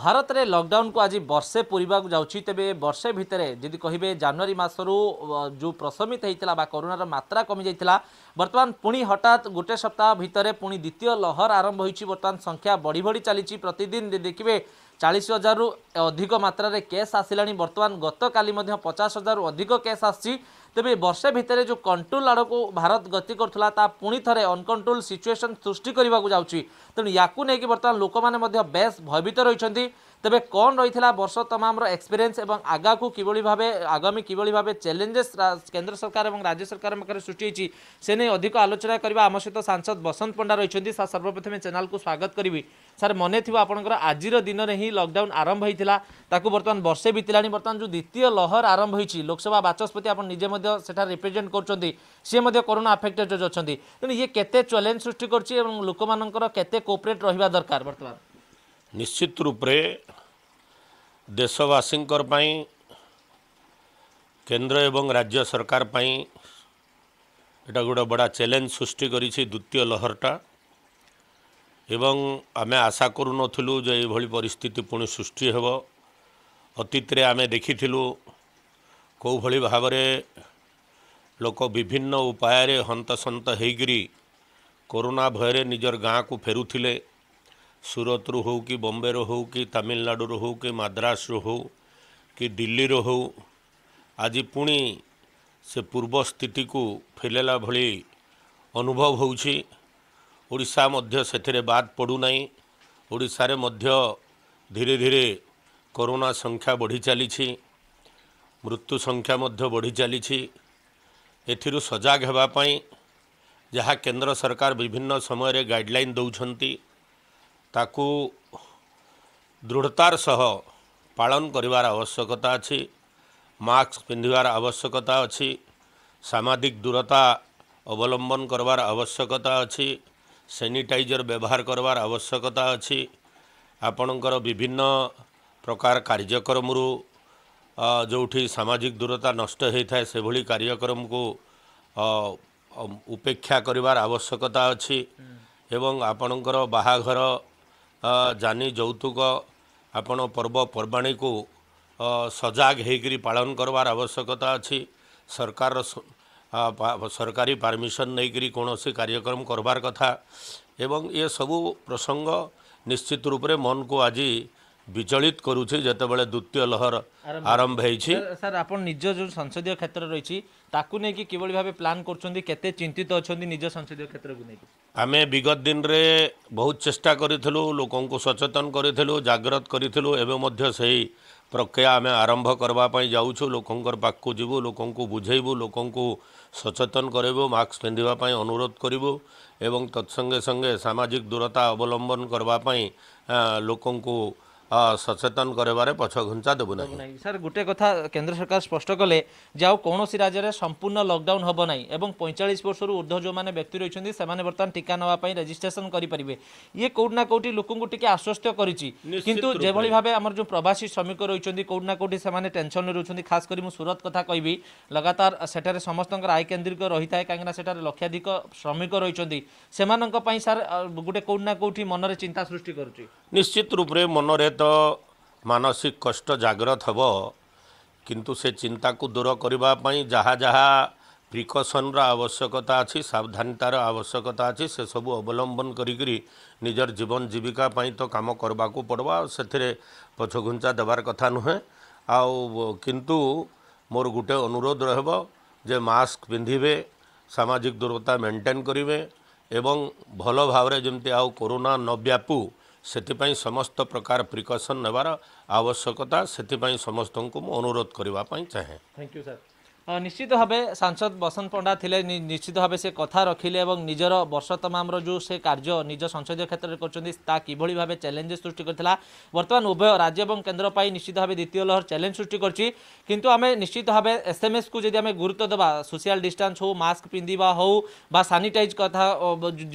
ଭାରତରେ ଲକଡାଉନକୁ ଆଜି ବର୍ଷେ ପୂରିବାକୁ ଯାଉଛି ତେବେ ବର୍ଷେ ଭିତରେ ଯଦି କହିବେ ଜାନୁଆରୀ ମାସରୁ ଯେଉଁ ପ୍ରଶମିତ ହୋଇଥିଲା ବା କରୋନାର ମାତ୍ରା କମିଯାଇଥିଲା ବର୍ତ୍ତମାନ ପୁଣି ହଠାତ୍ ଗୋଟେ ସପ୍ତାହ ଭିତରେ ପୁଣି ଦ୍ୱିତୀୟ ଲହର ଆରମ୍ଭ ହୋଇଛି ବର୍ତ୍ତମାନ ସଂଖ୍ୟା ବଢ଼ି ବଢ଼ି ଚାଲିଛି ପ୍ରତିଦିନ ଦେଖିବେ ଚାଳିଶ ହଜାରରୁ ଅଧିକ ମାତ୍ରାରେ କେସ୍ ଆସିଲାଣି ବର୍ତ୍ତମାନ ଗତକାଲି ମଧ୍ୟ ପଚାଶ ହଜାରରୁ ଅଧିକ କେସ୍ ଆସିଛି ତେବେ ବର୍ଷେ ଭିତରେ ଯେଉଁ କଣ୍ଟ୍ରୋଲ ଆଡ଼କୁ ଭାରତ ଗତି କରୁଥିଲା ତା ପୁଣି ଥରେ ଅନକଣ୍ଟ୍ରୋଲ ସିଚୁଏସନ୍ ସୃଷ୍ଟି କରିବାକୁ ଯାଉଛି ତେଣୁ ୟାକୁ ନେଇକି ବର୍ତ୍ତମାନ ଲୋକମାନେ ମଧ୍ୟ ବେଶ୍ ଭୟଭୀତ ରହିଛନ୍ତି ତେବେ କ'ଣ ରହିଥିଲା ବର୍ଷ ତମାମର ଏକ୍ସପିରିଏନ୍ସ ଏବଂ ଆଗାକୁ କିଭଳି ଭାବେ ଆଗାମୀ କିଭଳି ଭାବେ ଚ୍ୟାଲେଞ୍ଜେସ୍ କେନ୍ଦ୍ର ସରକାର ଏବଂ ରାଜ୍ୟ ସରକାରଙ୍କ ପାଖରେ ସୃଷ୍ଟି ହୋଇଛି ସେ ନେଇ ଅଧିକ ଆଲୋଚନା କରିବା ଆମ ସହିତ ସାଂସଦ ବସନ୍ତ ପଣ୍ଡା ରହିଛନ୍ତି ସାର୍ ସର୍ବପ୍ରଥମେ ଚ୍ୟାନେଲ୍କୁ ସ୍ୱାଗତ କରିବି ସାର୍ ମନେ ଥିବ ଆପଣଙ୍କର ଆଜିର ଦିନରେ ହିଁ ଲକଡାଉନ୍ ଆରମ୍ଭ ହୋଇଥିଲା ତାକୁ ବର୍ତ୍ତମାନ ବର୍ଷେ ବିତିଲାଣି ବର୍ତ୍ତମାନ ଯେଉଁ ଦ୍ୱିତୀୟ ଲହର ଆରମ୍ଭ ହୋଇଛି ଲୋକସଭା ବାଚସ୍ପତି ଆପଣ ନିଜେ ମଧ୍ୟ ସେଠାରେ ରିପ୍ରେଜେଣ୍ଟ କରୁଛନ୍ତି ସିଏ ମଧ୍ୟ କରୋନା ଆଫେକ୍ଟେଡ଼ ଯେଉଁ ଅଛନ୍ତି ତେଣୁ ଇଏ କେତେ ଚ୍ୟାଲେଞ୍ଜ ସୃଷ୍ଟି କରୁଛି ଏବଂ ଲୋକମାନଙ୍କର କେତେ କୋପରେଟ୍ ରହିବା ଦରକାର ବର୍ତ୍ତମାନ ନିଶ୍ଚିତ ରୂପରେ ଦେଶବାସୀଙ୍କର ପାଇଁ କେନ୍ଦ୍ର ଏବଂ ରାଜ୍ୟ ସରକାର ପାଇଁ ଏଇଟା ଗୋଟେ ବଡ଼ ଚ୍ୟାଲେଞ୍ଜ ସୃଷ୍ଟି କରିଛି ଦ୍ୱିତୀୟ ଲହରଟା ଏବଂ ଆମେ ଆଶା କରୁନଥିଲୁ ଯେ ଏଭଳି ପରିସ୍ଥିତି ପୁଣି ସୃଷ୍ଟି ହେବ ଅତୀତରେ ଆମେ ଦେଖିଥିଲୁ କେଉଁଭଳି ଭାବରେ ଲୋକ ବିଭିନ୍ନ ଉପାୟରେ ହନ୍ତସନ୍ତ ହୋଇକରି କରୋନା ଭୟରେ ନିଜର ଗାଁକୁ ଫେରୁଥିଲେ ସୁରତରୁ ହେଉ କି ବମ୍ବେରୁ ହେଉ କି ତାମିଲନାଡ଼ୁରୁ ହେଉ କି ମାଦ୍ରାସରୁ ହେଉ କି ଦିଲ୍ଲୀରୁ ହେଉ ଆଜି ପୁଣି ସେ ପୂର୍ବ ସ୍ଥିତିକୁ ଫେରିଲା ଭଳି ଅନୁଭବ ହେଉଛି ଓଡ଼ିଶା ମଧ୍ୟ ସେଥିରେ ବାଦ୍ ପଡ଼ୁନାହିଁ ଓଡ଼ିଶାରେ ମଧ୍ୟ ଧୀରେ ଧୀରେ କରୋନା ସଂଖ୍ୟା ବଢ଼ି ଚାଲିଛି ମୃତ୍ୟୁ ସଂଖ୍ୟା ମଧ୍ୟ ବଢ଼ି ଚାଲିଛି ଏଥିରୁ ସଜାଗ ହେବା ପାଇଁ ଯାହା କେନ୍ଦ୍ର ସରକାର ବିଭିନ୍ନ ସମୟରେ ଗାଇଡ଼ଲାଇନ୍ ଦେଉଛନ୍ତି ତାକୁ ଦୃଢ଼ତାର ସହ ପାଳନ କରିବାର ଆବଶ୍ୟକତା ଅଛି ମାସ୍କ ପିନ୍ଧିବାର ଆବଶ୍ୟକତା ଅଛି ସାମାଜିକ ଦୂରତା ଅବଲମ୍ବନ କରିବାର ଆବଶ୍ୟକତା ଅଛି ସେନିଟାଇଜର ବ୍ୟବହାର କରିବାର ଆବଶ୍ୟକତା ଅଛି ଆପଣଙ୍କର ବିଭିନ୍ନ ପ୍ରକାର କାର୍ଯ୍ୟକ୍ରମରୁ ଯେଉଁଠି ସାମାଜିକ ଦୂରତା ନଷ୍ଟ ହୋଇଥାଏ ସେଭଳି କାର୍ଯ୍ୟକ୍ରମକୁ ଉପେକ୍ଷା କରିବାର ଆବଶ୍ୟକତା ଅଛି ଏବଂ ଆପଣଙ୍କର ବାହାଘର ଜାନି ଯୌତୁକ ଆପଣ ପର୍ବପର୍ବାଣିକୁ ସଜାଗ ହେଇକରି ପାଳନ କରବାର ଆବଶ୍ୟକତା ଅଛି ସରକାରର ସରକାରୀ ପରମିସନ୍ ନେଇକରି କୌଣସି କାର୍ଯ୍ୟକ୍ରମ କରବାର କଥା ଏବଂ ଏସବୁ ପ୍ରସଙ୍ଗ ନିଶ୍ଚିତ ରୂପରେ ମନକୁ ଆଜି ବିଚଳିତ କରୁଛି ଯେତେବେଳେ ଦ୍ୱିତୀୟ ଲହର ଆରମ୍ଭ ହେଇଛି ସାର୍ ଆପଣ ନିଜ ଯେଉଁ ସଂସଦୀୟ କ୍ଷେତ୍ର ରହିଛି ତାକୁ ନେଇକି କିଭଳି ଭାବେ ପ୍ଲାନ୍ କରୁଛନ୍ତି କେତେ ଚିନ୍ତିତ ଅଛନ୍ତି ନିଜ ସଂସଦୀୟ କ୍ଷେତ୍ରକୁ ନେଇକି ଆମେ ବିଗତ ଦିନରେ ବହୁତ ଚେଷ୍ଟା କରିଥିଲୁ ଲୋକଙ୍କୁ ସଚେତନ କରିଥିଲୁ ଜାଗ୍ରତ କରିଥିଲୁ ଏବେ ମଧ୍ୟ ସେଇ ପ୍ରକ୍ରିୟା ଆମେ ଆରମ୍ଭ କରିବା ପାଇଁ ଯାଉଛୁ ଲୋକଙ୍କର ପାଖକୁ ଯିବୁ ଲୋକଙ୍କୁ ବୁଝେଇବୁ ଲୋକଙ୍କୁ ସଚେତନ କରିବୁ ମାସ୍କ ପିନ୍ଧିବା ପାଇଁ ଅନୁରୋଧ କରିବୁ ଏବଂ ତତ୍ସଙ୍ଗେ ସଙ୍ଗେ ସାମାଜିକ ଦୂରତା ଅବଲମ୍ବନ କରିବା ପାଇଁ ଲୋକଙ୍କୁ ସଚେତନ କରିବାରେ ପଛଘୁଞ୍ଚା ଦେବୁ ନାହିଁ ସାର୍ ଗୋଟେ କଥା କେନ୍ଦ୍ର ସରକାର ସ୍ପଷ୍ଟ କଲେ ଯେ ଆଉ କୌଣସି ରାଜ୍ୟରେ ସମ୍ପୂର୍ଣ୍ଣ ଲକଡାଉନ୍ ହେବ ନାହିଁ ଏବଂ ପଇଁଚାଳିଶ ବର୍ଷରୁ ଉର୍ଦ୍ଧ ଯେଉଁମାନେ ବ୍ୟକ୍ତି ରହିଛନ୍ତି ସେମାନେ ବର୍ତ୍ତମାନ ଟିକା ନେବା ପାଇଁ ରେଜିଷ୍ଟ୍ରେସନ କରିପାରିବେ ଇଏ କେଉଁଠି ନା କେଉଁଠି ଲୋକଙ୍କୁ ଟିକେ ଆଶ୍ୱସ୍ତ କରିଛି କିନ୍ତୁ ଯେଭଳି ଭାବେ ଆମର ଯେଉଁ ପ୍ରବାସୀ ଶ୍ରମିକ ରହିଛନ୍ତି କେଉଁଠି ନା କେଉଁଠି ସେମାନେ ଟେନସନ୍ରେ ରହୁଛନ୍ତି ଖାସ କରି ମୁଁ ସୁରତ କଥା କହିବି ଲଗାତାର ସେଠାରେ ସମସ୍ତଙ୍କର ଆୟ କେନ୍ଦ୍ରିକ ରହିଥାଏ କାହିଁକିନା ସେଠାରେ ଲକ୍ଷାଧିକ ଶ୍ରମିକ ରହିଛନ୍ତି ସେମାନଙ୍କ ପାଇଁ ସାର୍ ଗୋଟେ କେଉଁଠି ନା କେଉଁଠି ମନରେ ଚିନ୍ତା ସୃଷ୍ଟି କରୁଛି ନିଶ୍ଚିତ ରୂପରେ ମନରେ ତ ମାନସିକ କଷ୍ଟ ଜାଗ୍ରତ ହେବ କିନ୍ତୁ ସେ ଚିନ୍ତାକୁ ଦୂର କରିବା ପାଇଁ ଯାହା ଯାହା ପ୍ରିକସନ୍ର ଆବଶ୍ୟକତା ଅଛି ସାବଧାନତାର ଆବଶ୍ୟକତା ଅଛି ସେସବୁ ଅବଲମ୍ବନ କରିକିରି ନିଜର ଜୀବନ ଜୀବିକା ପାଇଁ ତ କାମ କରିବାକୁ ପଡ଼ିବ ଆଉ ସେଥିରେ ପଛଘୁଞ୍ଚା ଦେବାର କଥା ନୁହେଁ ଆଉ କିନ୍ତୁ ମୋର ଗୋଟେ ଅନୁରୋଧ ରହିବ ଯେ ମାସ୍କ ପିନ୍ଧିବେ ସାମାଜିକ ଦୂରତା ମେଣ୍ଟେନ୍ କରିବେ ଏବଂ ଭଲ ଭାବରେ ଯେମିତି ଆଉ କରୋନା ନ ବ୍ୟାପୁ से समस्त प्रकार प्रिकसन नेबार आवश्यकता से समस्त को अनुरोध करने चाहे थैंक यू सर নিশ্চিত ভাবে সাংসদ বসন্ত পণ্ডা লে নিশ্চিত ভাবে সে কথা রখিলে এবং নিজের বর্ষ তমামর যে সে কার্য নিজ সংসদীয় ক্ষেত্রে করছেন তা কিভাবে ভাবে চ্যালেঞ্জ সৃষ্টি করেছিল বর্তমান উভয় রাজ্য এবং কেন্দ্র পাই নিশ্চিত ভাবে দ্বিতীয় লহর চ্যালেঞ্জ সৃষ্টি করছি কিন্তু আমি নিশ্চিত ভাবে এস এম এস কু যদি আমি গুরুত্ব দেবা সোশিয়াল ডিষ্টান্স হো মাস্ক পিঁধিবা হো বা সানিটাইজ কথা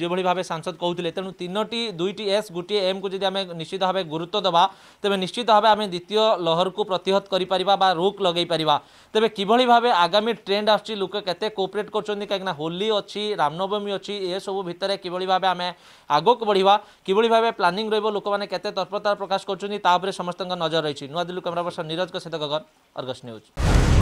যেভাবে ভাবে সাংসদ কৌলে তেমন তিনোটি দুইটি এস গোটিয়ে এম কু যদি আমি নিশ্চিত ভাবে গুরুত্ব দেবা তবে নিশ্চিত ভাবে আমি দ্বিতীয় লহরকু প্রতিহত করে পারা বা রোক লগাই পারা তবে কিভাবে ভাবে আগামী ট্রেন্ড আসছে লোক কেতে কোঅপরেট করছেন কিনা হোলি অছি রামনবমী অছি এসব ভিতরে কিভাবে ভাবে আমি আগক বড়া কিভাবে ভাবে প্ল্যানিং রহব লোক মানে কেতে তৎপরতা প্রকাশ করছেন তা উপরে সমস্ত নজর রয়েছে নূদিল্লি ক্যামেরা পর্সন নীরজ সহ গগন অর্গস নিউজ